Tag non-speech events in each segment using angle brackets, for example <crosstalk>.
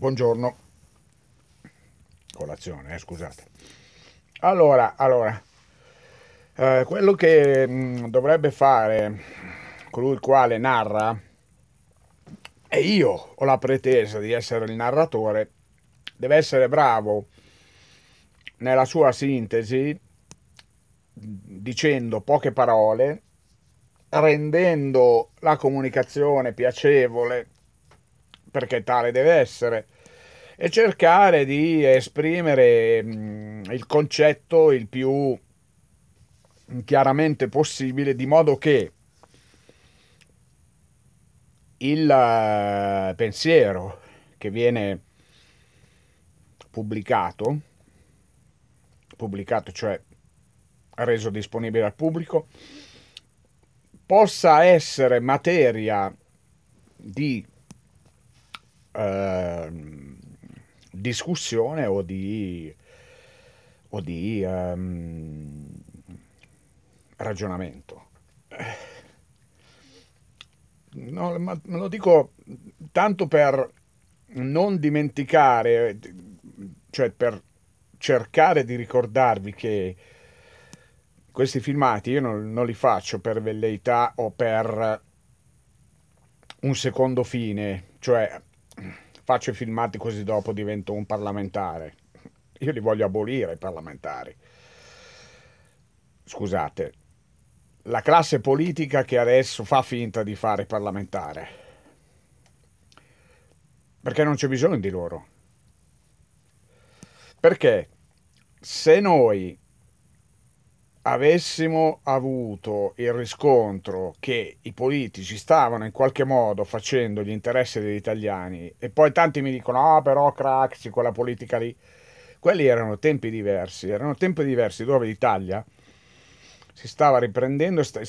Buongiorno. Colazione, eh, scusate. Allora, allora eh, quello che mh, mm, dovrebbe fare colui il quale narra, e io ho la pretesa di essere il narratore, deve essere bravo nella sua sintesi, dicendo poche parole, rendendo la comunicazione piacevole, perché tale deve essere, e cercare di esprimere mm, il concetto il più chiaramente possibile, di modo che il eh, pensiero che viene pubblicato, pubblicato cioè reso disponibile al pubblico, possa essere materia di Ehm, discussione o di, o di ehm, ragionamento. Eh, no, ma lo dico tanto per non dimenticare, cioè per cercare di ricordarvi che questi filmati io non, non li faccio per velleità o per un secondo fine, cioè faccio i filmati così dopo divento un parlamentare. Io li voglio abolire i parlamentari. Scusate, la classe politica che adesso fa finta di fare parlamentare. Perché non c'è bisogno di loro. Perché se noi avessimo avuto il riscontro che i politici stavano in qualche modo facendo gli interessi degli italiani e poi tanti mi dicono ah però Craxi quella politica lì quelli erano tempi diversi erano tempi diversi dove l'Italia si stava riprendendo si,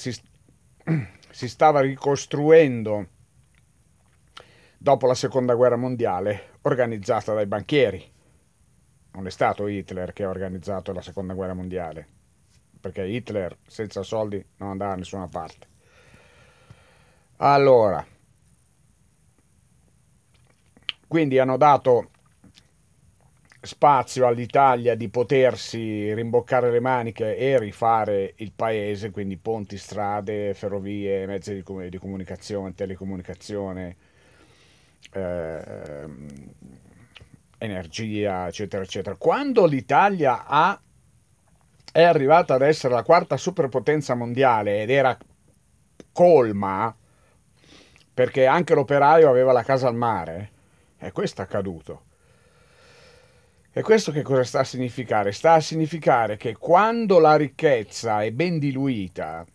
<clears throat> si stava ricostruendo dopo la seconda guerra mondiale organizzata dai banchieri non è stato Hitler che ha organizzato la seconda guerra mondiale perché Hitler senza soldi non andava da nessuna parte. Allora, quindi hanno dato spazio all'Italia di potersi rimboccare le maniche e rifare il paese, quindi ponti, strade, ferrovie, mezzi di, di comunicazione, telecomunicazione, eh, energia, eccetera, eccetera. Quando l'Italia ha è arrivata ad essere la quarta superpotenza mondiale ed era colma perché anche l'operaio aveva la casa al mare e questo è accaduto. E questo che cosa sta a significare? Sta a significare che quando la ricchezza è ben diluita,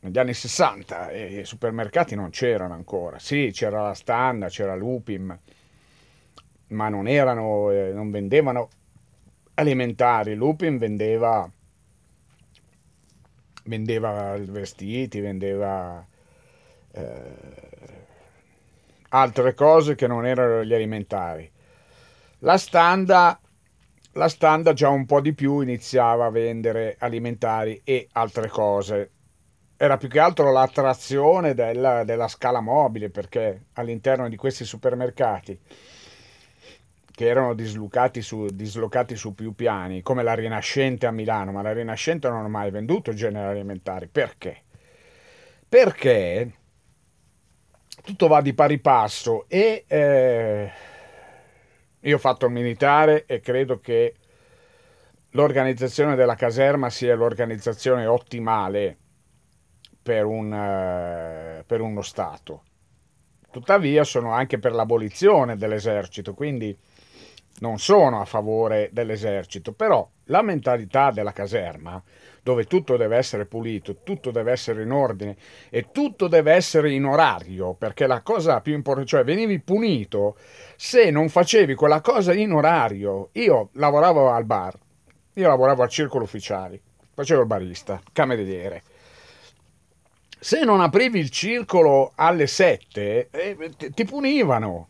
negli anni 60 i supermercati non c'erano ancora, sì c'era la Standa, c'era l'Upim, ma non, erano, eh, non vendevano elementari. Lupin vendeva, vendeva vestiti, vendeva eh, altre cose che non erano gli alimentari. La standa, la standa già un po' di più iniziava a vendere alimentari e altre cose. Era più che altro l'attrazione della, della scala mobile perché all'interno di questi supermercati che erano dislocati su, dislocati su, più piani, come la Rinascente a Milano, ma la Rinascente non ha mai venduto generi alimentari. Perché? Perché tutto va di pari passo e eh, io ho fatto il militare e credo che l'organizzazione della caserma sia l'organizzazione ottimale per, un, eh, per uno Stato. Tuttavia sono anche per l'abolizione dell'esercito, quindi non sono a favore dell'esercito, però la mentalità della caserma, dove tutto deve essere pulito, tutto deve essere in ordine e tutto deve essere in orario, perché la cosa più importante, cioè venivi punito se non facevi quella cosa in orario. Io lavoravo al bar, io lavoravo al circolo ufficiali, facevo il barista, cameriere. Se non aprivi il circolo alle 7, eh, ti punivano,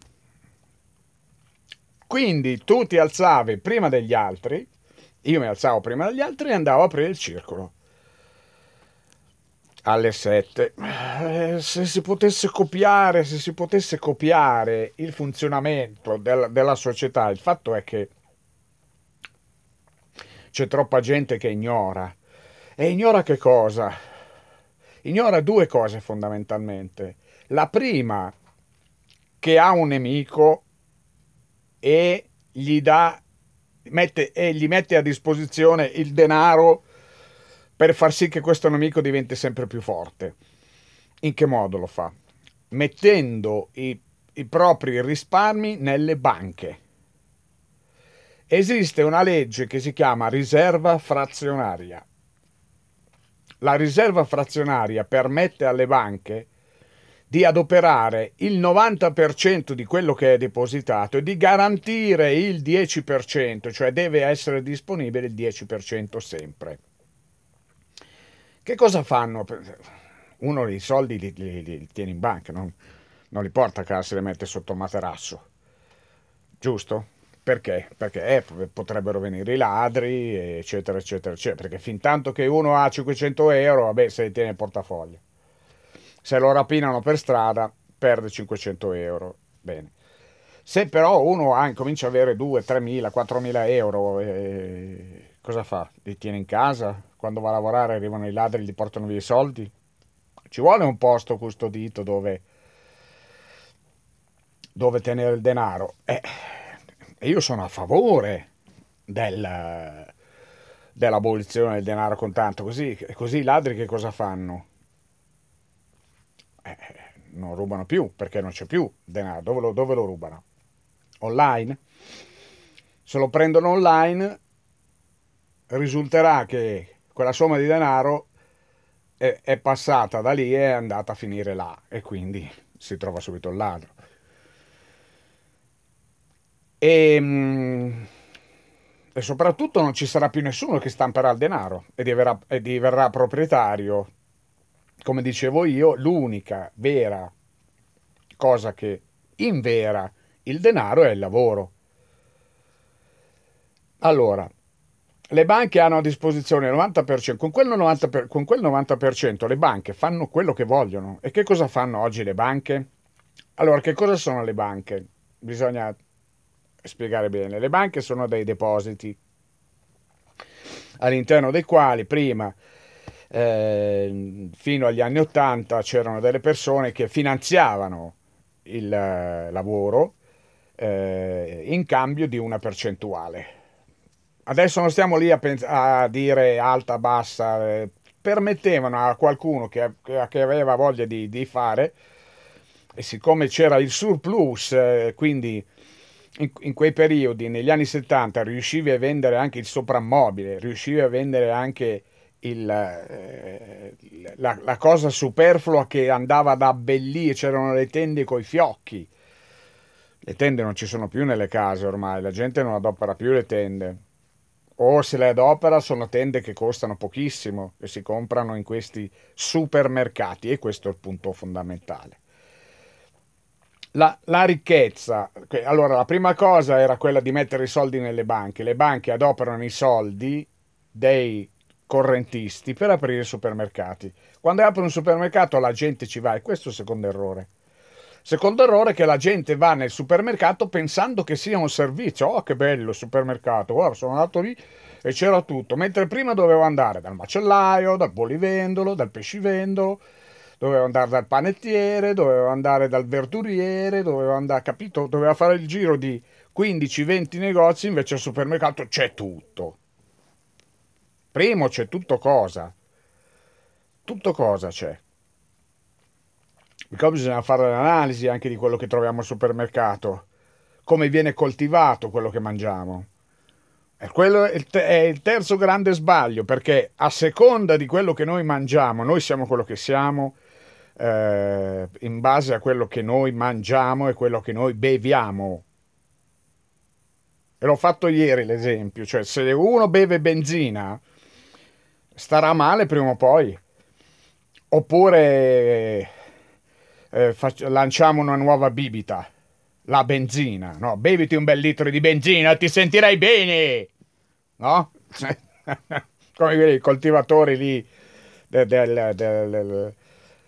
quindi tu ti alzavi prima degli altri, io mi alzavo prima degli altri e andavo a aprire il circolo. Alle 7. Eh, se si potesse copiare, se si potesse copiare il funzionamento del, della società, il fatto è che c'è troppa gente che ignora. E ignora che cosa? Ignora due cose fondamentalmente. La prima, che ha un nemico e gli, dà, mette, e gli mette a disposizione il denaro per far sì che questo nemico diventi sempre più forte. In che modo lo fa? Mettendo i, i propri risparmi nelle banche. Esiste una legge che si chiama riserva frazionaria. La riserva frazionaria permette alle banche di adoperare il 90% di quello che è depositato e di garantire il 10%, cioè deve essere disponibile il 10% sempre. Che cosa fanno? Uno i soldi li, li, li, tiene in banca, non, non li porta a casa, li mette sotto materasso, giusto? Perché? Perché eh, potrebbero venire i ladri, eccetera, eccetera, eccetera. Perché fin tanto che uno ha 500 euro, vabbè, se li tiene il portafoglio. Se lo rapinano per strada perde 500 euro. Bene. Se però uno ah, comincia ad avere 2, 3 mila, 4 mila euro, eh, cosa fa? Li tiene in casa? Quando va a lavorare arrivano i ladri e gli portano via i soldi? Ci vuole un posto custodito dove, dove tenere il denaro. Eh, io sono a favore del, dell'abolizione del denaro contanto, così, così i ladri che cosa fanno? eh, non rubano più perché non c'è più denaro. Dove lo, dove lo rubano? Online? Se lo prendono online, risulterà che quella somma di denaro è, è passata da lì e è andata a finire là e quindi si trova subito il ladro. E, ehm, e, soprattutto non ci sarà più nessuno che stamperà il denaro e diverrà, e diverrà proprietario come dicevo io, l'unica vera cosa che invera il denaro è il lavoro. Allora, le banche hanno a disposizione il 90%, con quel 90%, per, con quel 90% le banche fanno quello che vogliono. E che cosa fanno oggi le banche? Allora, che cosa sono le banche? Bisogna spiegare bene. Le banche sono dei depositi all'interno dei quali prima eh, fino agli anni 80 c'erano delle persone che finanziavano il eh, lavoro eh, in cambio di una percentuale. Adesso non stiamo lì a, a dire alta, bassa, eh, permettevano a qualcuno che, che aveva voglia di, di, fare, e siccome c'era il surplus, eh, quindi in, in, quei periodi, negli anni 70, riuscivi a vendere anche il soprammobile, riuscivi a vendere anche il, eh, la, la, cosa superflua che andava ad abbellire, c'erano le tende coi fiocchi. Le tende non ci sono più nelle case ormai, la gente non adopera più le tende. O se le adopera sono tende che costano pochissimo, e si comprano in questi supermercati e questo è il punto fondamentale. La, la, ricchezza, allora la prima cosa era quella di mettere i soldi nelle banche, le banche adoperano i soldi dei correntisti per aprire supermercati. Quando apre un supermercato la gente ci va e questo è il secondo errore. Secondo errore è che la gente va nel supermercato pensando che sia un servizio. Oh, che bello il supermercato! Guarda, sono andato lì e c'era tutto. Mentre prima dovevo andare dal macellaio, dal bolivendolo, dal pescivendolo, dovevo andare dal panettiere, dovevo andare dal verduriere, dovevo andare, capito? Doveva fare il giro di 15-20 negozi, invece al supermercato c'è tutto. Primo c'è tutto cosa. Tutto cosa c'è. Perché bisogna fare l'analisi anche di quello che troviamo al supermercato, come viene coltivato quello che mangiamo. E quello è il terzo grande sbaglio, perché a seconda di quello che noi mangiamo, noi siamo quello che siamo, eh, in base a quello che noi mangiamo e quello che noi beviamo. E l'ho fatto ieri l'esempio, cioè se uno beve benzina, starà male prima o poi. Oppure eh, faccio, lanciamo una nuova bibita, la benzina. No, beviti un bel litro di benzina, ti sentirai bene. No? <laughs> Come i coltivatori lì del, del, del,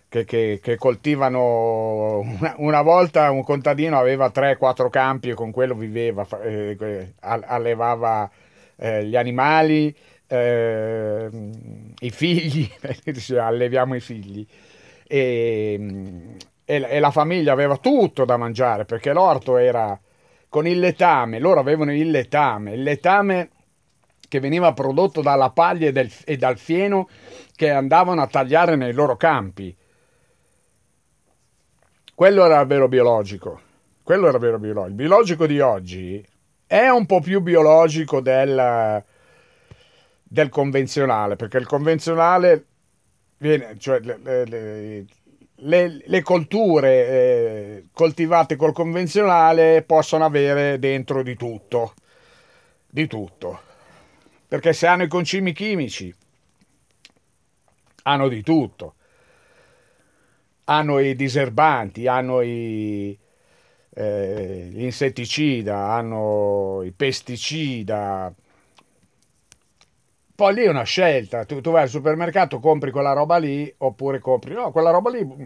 che, che, che, coltivano una, una, volta un contadino aveva 3-4 campi e con quello viveva, eh, allevava eh, gli animali eh, i figli, <laughs> alleviamo i figli, ehm, e, e, e, la famiglia aveva tutto da mangiare perché l'orto era con il letame, loro avevano il letame, il letame che veniva prodotto dalla paglia e, del, e dal fieno che andavano a tagliare nei loro campi. Quello era vero biologico, quello era vero biologico. Il biologico di oggi è un po' più biologico del del convenzionale, perché il convenzionale viene, cioè le, le, le, le colture eh, coltivate col convenzionale possono avere dentro di tutto, di tutto, perché se hanno i concimi chimici hanno di tutto, hanno i diserbanti, hanno i, eh, gli insetticida, hanno i pesticida, poi lì è una scelta, tu, tu vai al supermercato, compri quella roba lì oppure compri... No, quella roba lì mm,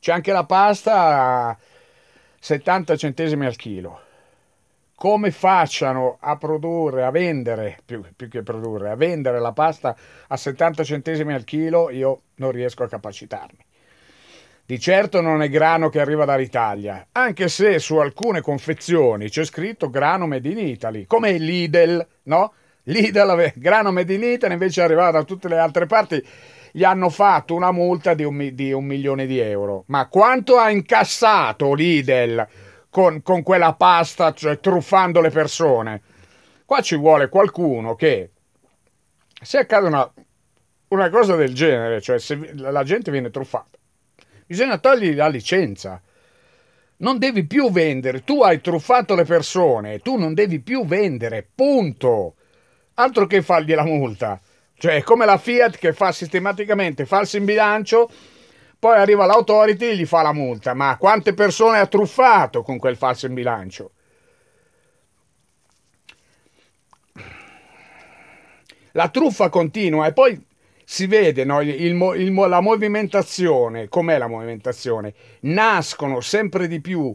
c'è anche la pasta a 70 centesimi al chilo. Come facciano a produrre, a vendere, più, più che produrre, a vendere la pasta a 70 centesimi al chilo, io non riesco a capacitarmi. Di certo non è grano che arriva dall'Italia, anche se su alcune confezioni c'è scritto grano made in Italy, come il Lidl, no? L'Idal, Granome di Lidl invece è arrivato da tutte le altre parti gli hanno fatto una multa di un, di un, milione di euro. Ma quanto ha incassato Lidl con, con, quella pasta, cioè truffando le persone? Qua ci vuole qualcuno che, se accade una, una cosa del genere, cioè se la gente viene truffata, bisogna togliergli la licenza. Non devi più vendere, tu hai truffato le persone, tu non devi più vendere, punto altro che fargli la multa. Cioè, come la Fiat che fa sistematicamente falso in bilancio, poi arriva l'autority e gli fa la multa. Ma quante persone ha truffato con quel falso in bilancio? La truffa continua e poi si vede no, il, il, la movimentazione, com'è la movimentazione? Nascono sempre di più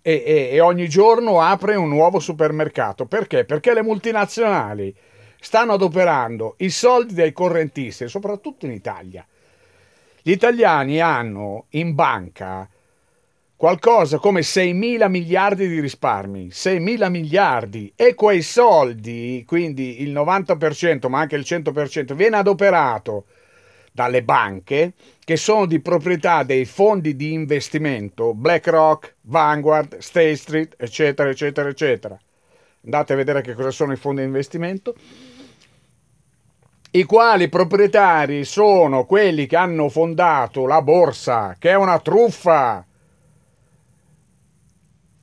e, e, e ogni giorno apre un nuovo supermercato. Perché? Perché le multinazionali stanno adoperando i soldi dei correntisti, soprattutto in Italia. Gli italiani hanno in banca qualcosa come 6 mila miliardi di risparmi, 6 mila miliardi e quei soldi, quindi il 90% ma anche il 100%, viene adoperato dalle banche che sono di proprietà dei fondi di investimento BlackRock, Vanguard, State Street, eccetera, eccetera, eccetera andate a vedere che cosa sono i fondi di investimento, i quali proprietari sono quelli che hanno fondato la borsa, che è una truffa.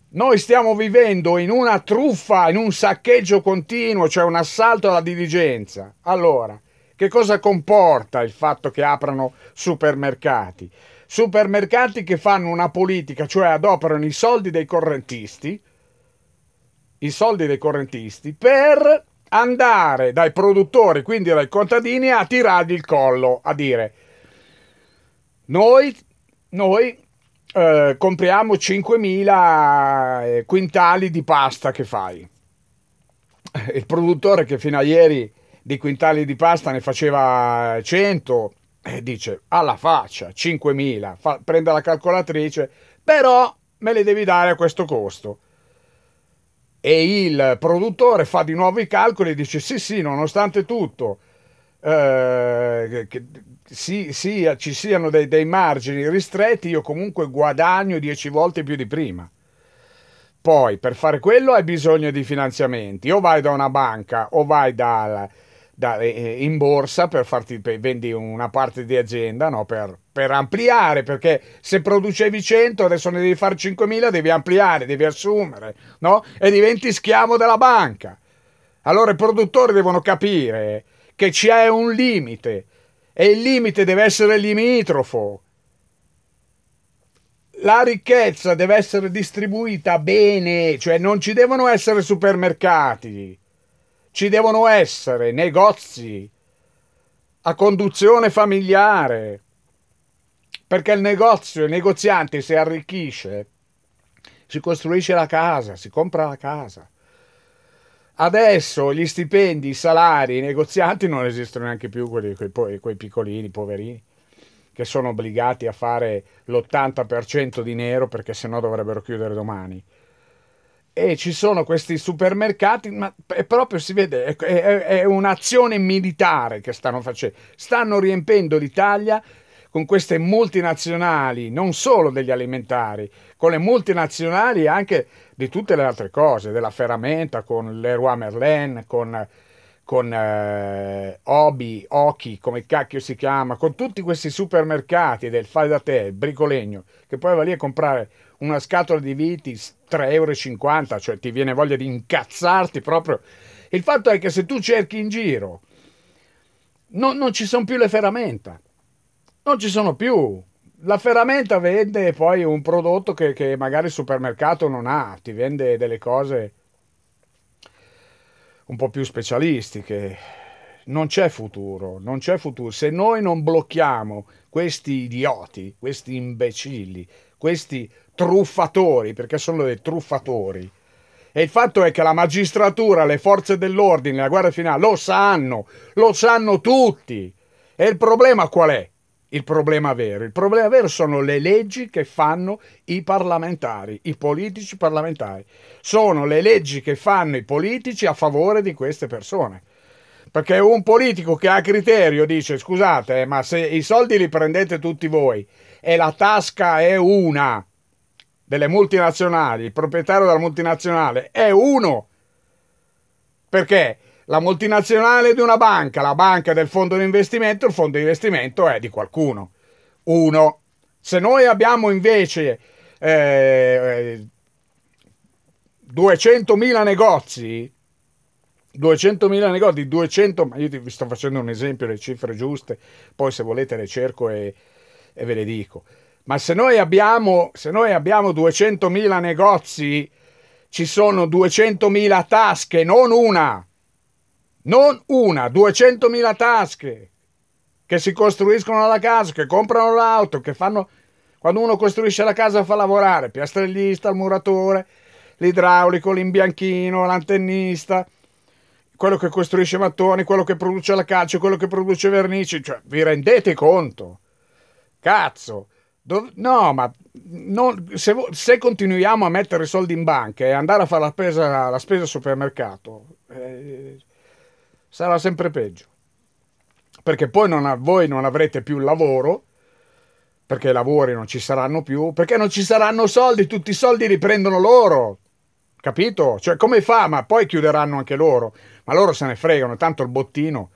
Noi stiamo vivendo in una truffa, in un saccheggio continuo, cioè un assalto alla dirigenza. Allora, che cosa comporta il fatto che aprano supermercati? Supermercati che fanno una politica, cioè adoperano i soldi dei correntisti, i soldi dei correntisti per andare dai produttori, quindi dai contadini, a tirargli il collo, a dire noi, noi eh, compriamo 5.000 eh, quintali di pasta che fai. Il produttore che fino a ieri di quintali di pasta ne faceva 100 e eh, dice alla faccia 5.000, fa, prende la calcolatrice, però me le devi dare a questo costo e il produttore fa di nuovo i calcoli e dice sì sì nonostante tutto eh, che, si, si, ci siano dei, dei, margini ristretti io comunque guadagno 10 volte più di prima poi per fare quello hai bisogno di finanziamenti o vai da una banca o vai dal, da, eh, eh, in borsa per farti per, vendi una parte di azienda no? per, per, ampliare perché se producevi 100 adesso ne devi fare 5.000 devi ampliare devi assumere no? e diventi schiavo della banca allora i produttori devono capire che c'è un limite e il limite deve essere limitrofo la ricchezza deve essere distribuita bene, cioè non ci devono essere supermercati ci devono essere negozi a conduzione familiare, perché il negozio, il negoziante si arricchisce, si costruisce la casa, si compra la casa. Adesso gli stipendi, i salari, i negozianti non esistono neanche più quelli, quei, quei piccolini, poverini, che sono obbligati a fare l'80% di nero perché sennò dovrebbero chiudere domani e ci sono questi supermercati, ma è proprio si vede, è, è, un'azione militare che stanno facendo, stanno riempendo l'Italia con queste multinazionali, non solo degli alimentari, con le multinazionali anche di tutte le altre cose, della ferramenta, con Leroy Merlin, con, con eh, Obi, Oki, come cacchio si chiama, con tutti questi supermercati del fai da te, il bricolegno, che poi va lì a comprare una scatola di Vitis 3,50 euro, cioè ti viene voglia di incazzarti proprio. Il fatto è che se tu cerchi in giro, no, non ci sono più le ferramenta, non ci sono più. La ferramenta vende poi un prodotto che, che magari il supermercato non ha, ti vende delle cose un po' più specialistiche. Non c'è futuro, non c'è futuro. Se noi non blocchiamo questi idioti, questi imbecilli, questi truffatori, perché sono dei truffatori. E il fatto è che la magistratura, le forze dell'ordine, la guardia finale lo sanno, lo sanno tutti. E il problema qual è? Il problema vero. Il problema vero sono le leggi che fanno i parlamentari, i politici parlamentari. Sono le leggi che fanno i politici a favore di queste persone. Perché un politico che ha criterio dice scusate, ma se i soldi li prendete tutti voi e la tasca è una, delle multinazionali, il proprietario della multinazionale è uno. Perché la multinazionale di una banca, la banca del fondo di investimento, il fondo di investimento è di qualcuno. Uno. Se noi abbiamo invece eh, 200.000 negozi, 200.000 negozi, 200, io vi sto facendo un esempio, le cifre giuste, poi se volete le cerco e, e ve le dico. Ma se noi abbiamo, se noi abbiamo 200.000 negozi, ci sono 200.000 tasche, non una, non una, 200.000 tasche che si costruiscono la casa, che comprano l'auto, che fanno... Quando uno costruisce la casa fa lavorare piastrellista, il muratore, l'idraulico, l'imbianchino, l'antennista, quello che costruisce mattoni, quello che produce la calcio, quello che produce vernici, cioè vi rendete conto? Cazzo! Dov no, ma non, se, se, continuiamo a mettere soldi in banca e andare a fare la, pesa, la spesa al supermercato, eh, sarà sempre peggio. Perché poi non voi non avrete più lavoro, perché i lavori non ci saranno più, perché non ci saranno soldi, tutti i soldi li prendono loro. Capito? Cioè, come fa? Ma poi chiuderanno anche loro. Ma loro se ne fregano, tanto il bottino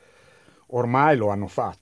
ormai lo hanno fatto.